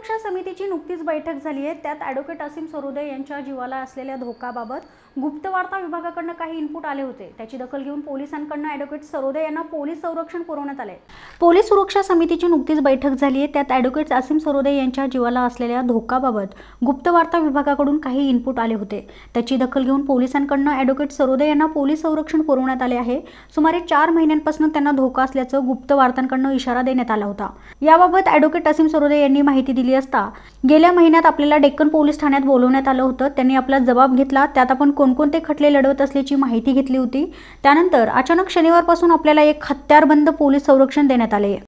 सुरक्षा समितीची नुकतीच बैठक झाली आहे त्यात ॲडव्होकेट असीम सरोदे यांच्या जीवाला असलेल्या धोकाबाबत गुप्तवार्ता विभागाकडनं काही इनपुट आले होते त्याची दखल घेऊन पोलिसांकडनं ॲडव्होकेट सरोदे यांना पोलीस संरक्षण पुरवण्यात आले पोलीस सुरक्षा समितीची नुकतीच बैठक झाली आहे त्यात ॲडव्होकेट असीम सरोदे यांच्या जीवाला असलेल्या धोकाबाबत गुप्तवार्ता विभागाकडून काही इनपुट आले होते त्याची दखल घेऊन पोलिसांकडनं ॲडव्होकेट सरोदे यांना पोलीस संरक्षण पुरवण्यात आले आहे सुमारे चार महिन्यांपासून त्यांना धोका असल्याचं गुप्त इशारा देण्यात आला होता याबाबत ॲडव्होकेट असीम सरोदे यांनी माहिती दिली दिली असता गेल्या महिन्यात आपल्याला डेक्कन पोलीस ठाण्यात बोलवण्यात आलं होतं त्यांनी आपला जबाब घेतला त्यात आपण कोणकोणते खटले लढवत असल्याची माहिती घेतली होती त्यानंतर अचानक शनिवारपासून आपल्याला एक हत्यारबंद पोलीस संरक्षण देण्यात आले